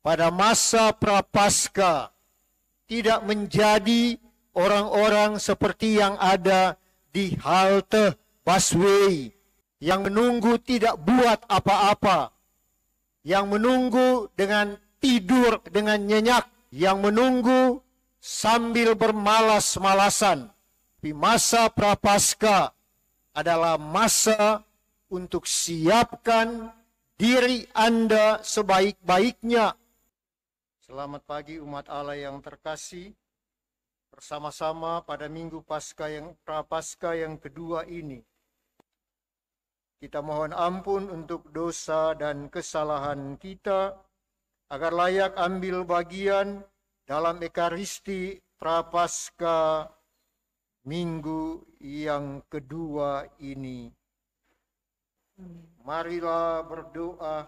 pada masa prapaska tidak menjadi orang-orang seperti yang ada di halte busway yang menunggu tidak buat apa-apa, yang menunggu dengan tidur dengan nyenyak, yang menunggu sambil bermalas-malasan. di masa prapaska adalah masa untuk siapkan diri Anda sebaik-baiknya Selamat pagi umat Allah yang terkasih. Bersama-sama pada Minggu Paskah yang Prapaskah yang kedua ini, kita mohon ampun untuk dosa dan kesalahan kita agar layak ambil bagian dalam Ekaristi Prapaskah minggu yang kedua ini. Marilah berdoa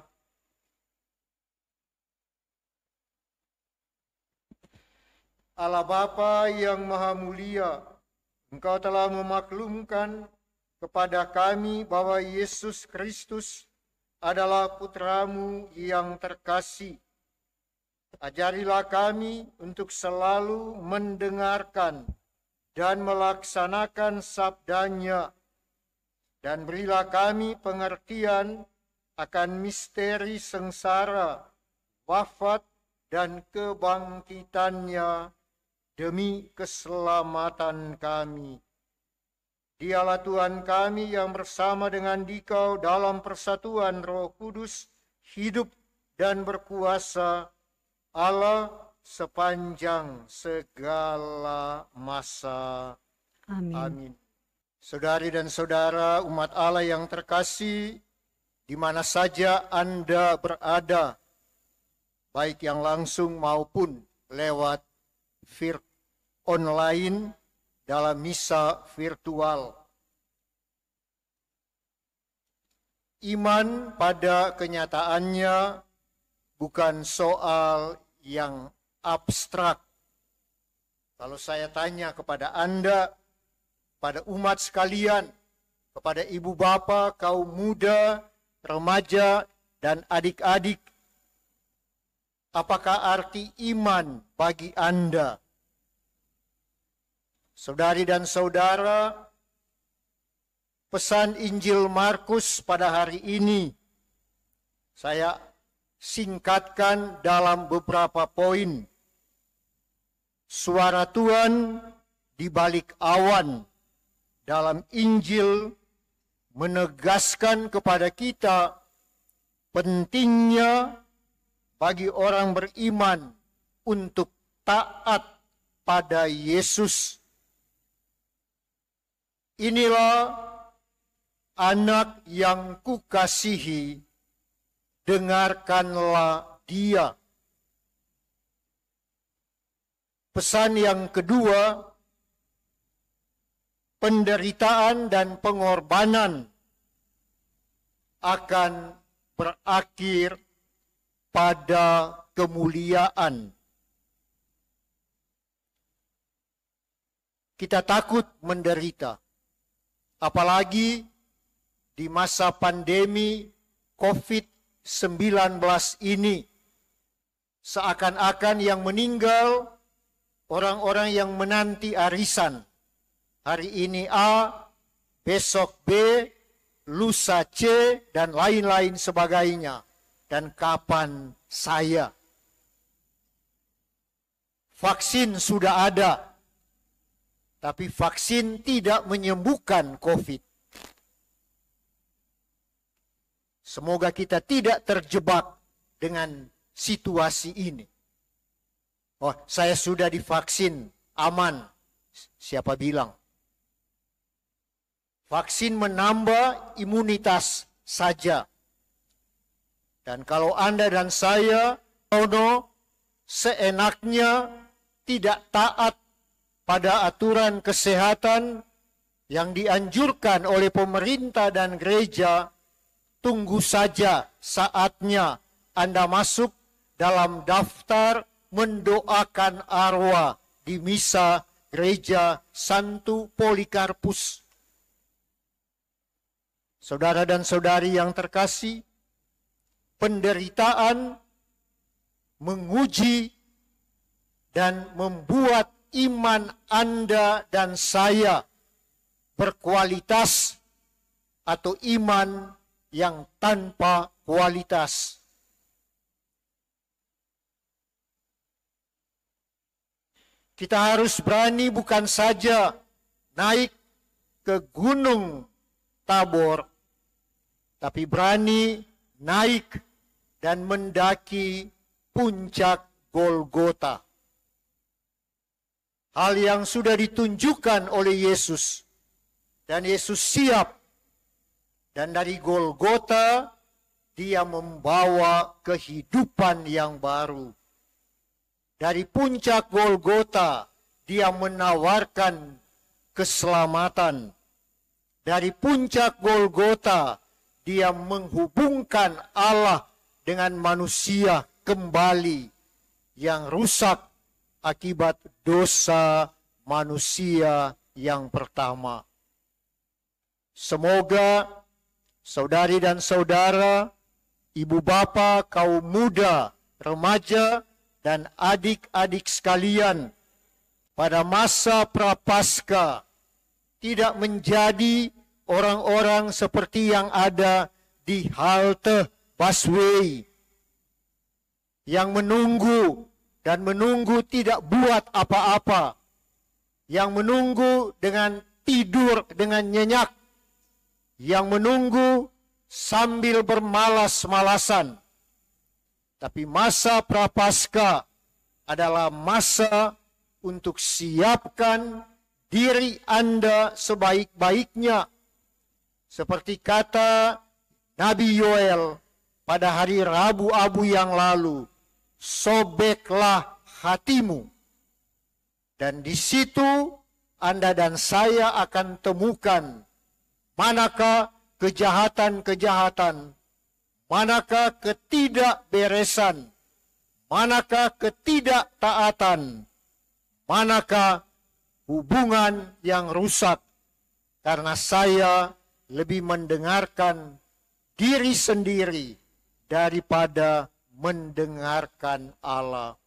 Allah Bapa yang Maha Mulia, Engkau telah memaklumkan kepada kami bahwa Yesus Kristus adalah putramu yang terkasih. Ajarilah kami untuk selalu mendengarkan dan melaksanakan sabdanya, dan berilah kami pengertian akan misteri sengsara, wafat, dan kebangkitannya demi keselamatan kami. Dialah Tuhan kami yang bersama dengan Dikau dalam persatuan Roh Kudus hidup dan berkuasa Allah sepanjang segala masa. Amin. Amin. Saudari dan saudara umat Allah yang terkasih, di mana saja Anda berada, baik yang langsung maupun lewat vir online dalam misa virtual. Iman pada kenyataannya bukan soal yang abstrak. Kalau saya tanya kepada Anda, pada umat sekalian, kepada ibu bapa, kaum muda, remaja, dan adik-adik, Apakah arti iman bagi Anda? Saudari dan saudara, pesan Injil Markus pada hari ini saya singkatkan dalam beberapa poin. Suara Tuhan di balik awan dalam Injil menegaskan kepada kita pentingnya bagi orang beriman untuk taat pada Yesus. Inilah anak yang kukasihi, dengarkanlah dia. Pesan yang kedua, penderitaan dan pengorbanan akan berakhir pada kemuliaan. Kita takut menderita, apalagi di masa pandemi COVID-19 ini. Seakan-akan yang meninggal orang-orang yang menanti arisan. Hari ini A, besok B, lusa C, dan lain-lain sebagainya dan kapan saya. Vaksin sudah ada, tapi vaksin tidak menyembuhkan COVID. Semoga kita tidak terjebak dengan situasi ini. Oh, saya sudah divaksin, aman. Siapa bilang? Vaksin menambah imunitas saja, dan kalau Anda dan saya, Tono, seenaknya tidak taat pada aturan kesehatan yang dianjurkan oleh pemerintah dan gereja, tunggu saja saatnya Anda masuk dalam daftar mendoakan arwah di misa gereja Santo Polikarpus. Saudara dan saudari yang terkasih, penderitaan, menguji, dan membuat iman Anda dan saya berkualitas atau iman yang tanpa kualitas. Kita harus berani bukan saja naik ke gunung Tabor, tapi berani naik dan mendaki puncak Golgota. Hal yang sudah ditunjukkan oleh Yesus. Dan Yesus siap. Dan dari Golgota dia membawa kehidupan yang baru. Dari puncak Golgota dia menawarkan keselamatan. Dari puncak Golgota dia menghubungkan Allah dengan manusia kembali yang rusak akibat dosa manusia yang pertama. Semoga saudari dan saudara, ibu bapa, kaum muda, remaja, dan adik-adik sekalian pada masa prapaskah tidak menjadi orang-orang seperti yang ada di halte busway yang menunggu dan menunggu tidak buat apa-apa, yang menunggu dengan tidur dengan nyenyak, yang menunggu sambil bermalas-malasan. Tapi masa prapaskah adalah masa untuk siapkan diri Anda sebaik-baiknya. Seperti kata Nabi Yoel, pada hari Rabu Abu yang lalu, sobeklah hatimu. Dan di situ Anda dan saya akan temukan manakah kejahatan-kejahatan, manakah ketidakberesan, manakah ketidaktaatan, manakah hubungan yang rusak. Karena saya lebih mendengarkan diri sendiri daripada mendengarkan Allah.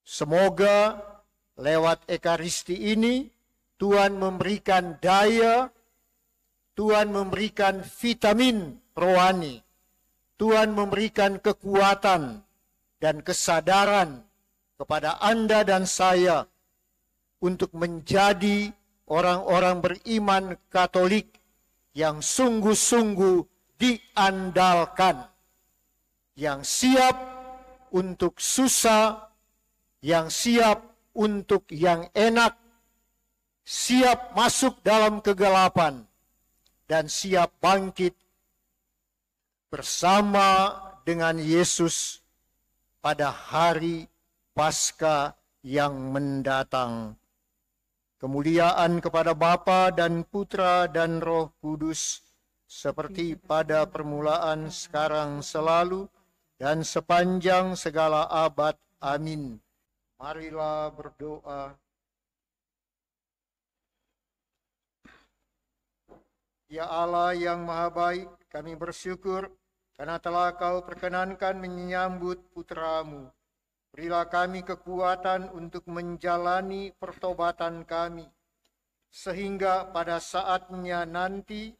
Semoga lewat Ekaristi ini Tuhan memberikan daya, Tuhan memberikan vitamin rohani, Tuhan memberikan kekuatan dan kesadaran kepada Anda dan saya untuk menjadi orang-orang beriman Katolik yang sungguh-sungguh diandalkan, yang siap untuk susah, yang siap untuk yang enak, siap masuk dalam kegelapan, dan siap bangkit bersama dengan Yesus pada hari Paskah yang mendatang. Kemuliaan kepada Bapa dan Putra dan Roh Kudus seperti pada permulaan, sekarang, selalu, dan sepanjang segala abad. Amin. Marilah berdoa. Ya Allah yang maha baik, kami bersyukur karena telah kau perkenankan menyambut putramu. Berilah kami kekuatan untuk menjalani pertobatan kami, sehingga pada saatnya nanti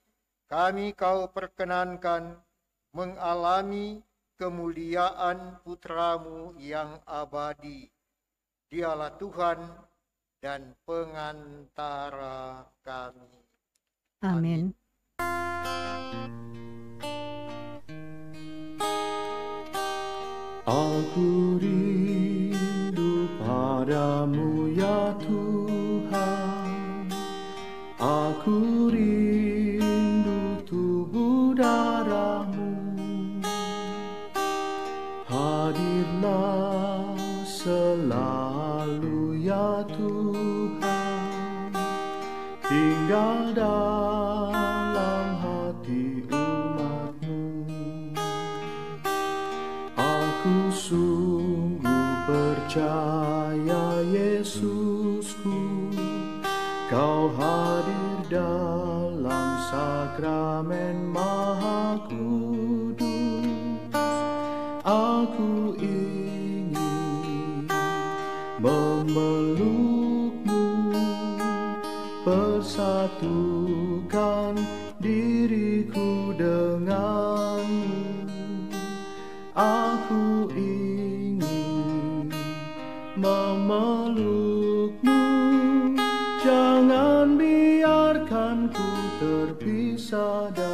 kami kau perkenankan mengalami kemuliaan putramu yang abadi. Dialah Tuhan dan pengantara kami. Amin. Aku rindu padamu ya Tuhan Aku rindu tinggal dalam hati umatmu aku sungguh percaya Yesusku kau hadir dalam sakramen maha kudus aku ingin memeluk satukan diriku denganmu Aku ingin memelukmu Jangan biarkan ku terpisah dari